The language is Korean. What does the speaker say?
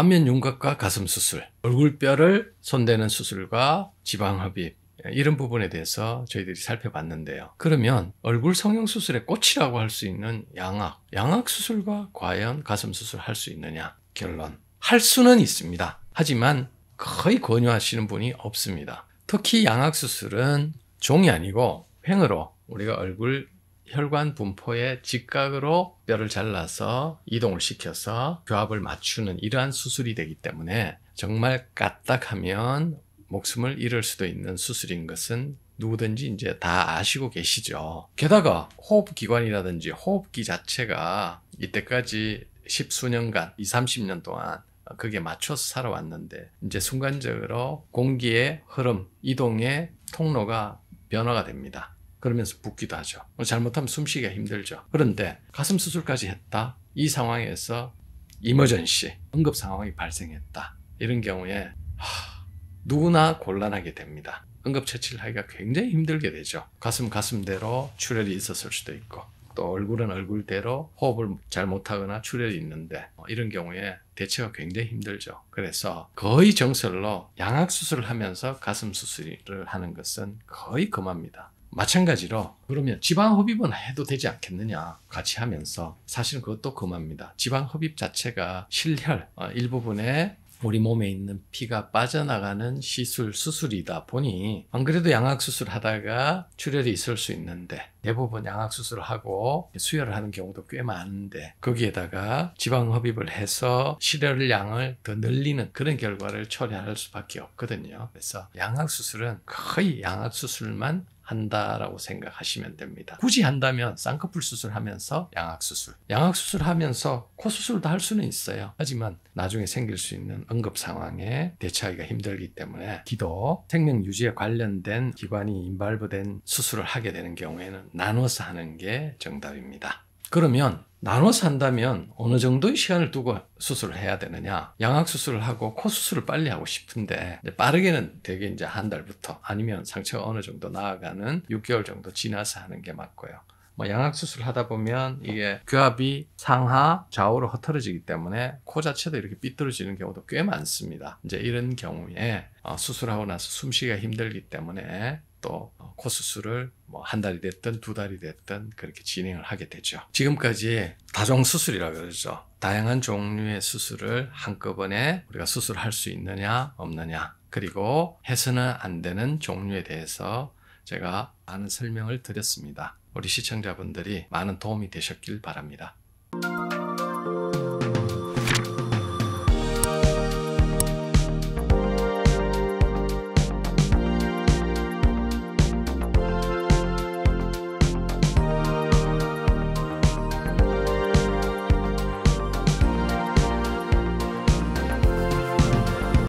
안면 윤곽과 가슴 수술, 얼굴뼈를 손대는 수술과 지방 흡입, 이런 부분에 대해서 저희들이 살펴봤는데요. 그러면 얼굴 성형 수술의 꽃이라고 할 수 있는 양악, 양악 수술과 과연 가슴 수술 할수 있느냐? 결론. 할 수는 있습니다. 하지만 거의 권유하시는 분이 없습니다. 특히 양악 수술은 종이 아니고 횡으로 우리가 얼굴 혈관 분포의 직각으로 뼈를 잘라서 이동을 시켜서 교합을 맞추는 이러한 수술이 되기 때문에 정말 까딱하면 목숨을 잃을 수도 있는 수술인 것은 누구든지 이제 다 아시고 계시죠. 게다가 호흡기관이라든지 호흡기 자체가 이때까지 십수년간, 이 삼십 년 동안 그게 맞춰서 살아왔는데 이제 순간적으로 공기의 흐름, 이동의 통로가 변화가 됩니다. 그러면서 붓기도 하죠. 뭐 잘못하면 숨쉬기가 힘들죠. 그런데 가슴 수술까지 했다. 이 상황에서 이머전시 응급 상황이 발생했다. 이런 경우에 하, 누구나 곤란하게 됩니다. 응급 처치를 하기가 굉장히 힘들게 되죠. 가슴 가슴대로 출혈이 있었을 수도 있고 또 얼굴은 얼굴대로 호흡을 잘 못하거나 출혈이 있는데 뭐 이런 경우에 대처가 굉장히 힘들죠. 그래서 거의 정설로 양악 수술을 하면서 가슴 수술을 하는 것은 거의 금합니다. 마찬가지로 그러면 지방 흡입은 해도 되지 않겠느냐 같이 하면서 사실은 그것도 금합니다. 지방 흡입 자체가 실혈 어, 일부분의 우리 몸에 있는 피가 빠져나가는 시술 수술이다 보니 안 그래도 양악 수술 하다가 출혈이 있을 수 있는데 대부분 양악 수술을 하고 수혈을 하는 경우도 꽤 많은데 거기에다가 지방 흡입을 해서 실혈 양을 더 늘리는 그런 결과를 초래할 수밖에 없거든요. 그래서 양악 수술은 거의 양악 수술만 한다라고 생각하시면 됩니다. 굳이 한다면 쌍꺼풀 수술하면서 양악 수술, 양악 수술하면서 코 수술도 할 수는 있어요. 하지만 나중에 생길 수 있는 응급 상황에 대처하기가 힘들기 때문에 기도, 생명 유지에 관련된 기관이 인발부된 수술을 하게 되는 경우에는 나눠서 하는 게 정답입니다. 그러면 나눠 산다면 어느 정도의 시간을 두고 수술을 해야 되느냐. 양악 수술을 하고 코 수술을 빨리 하고 싶은데 빠르게는 되게 이제 한 달부터 아니면 상처가 어느 정도 나아가는 6개월 정도 지나서 하는 게 맞고요. 뭐 양악 수술 을 하다 보면 이게 교합이 상하 좌우로 흐트러지기 때문에 코 자체도 이렇게 삐뚤어지는 경우도 꽤 많습니다. 이제 이런 경우에 어, 수술하고 나서 숨쉬기가 힘들기 때문에 또 코스 수를 뭐한 달이 됐든 두 달이 됐든 그렇게 진행을 하게 되죠. 지금까지 다종 수술이라고 그러죠. 다양한 종류의 수술을 한꺼번에 우리가 수술할 수 있느냐 없느냐 그리고 해서는 안 되는 종류에 대해서 제가 많은 설명을 드렸습니다. 우리 시청자분들이 많은 도움이 되셨길 바랍니다.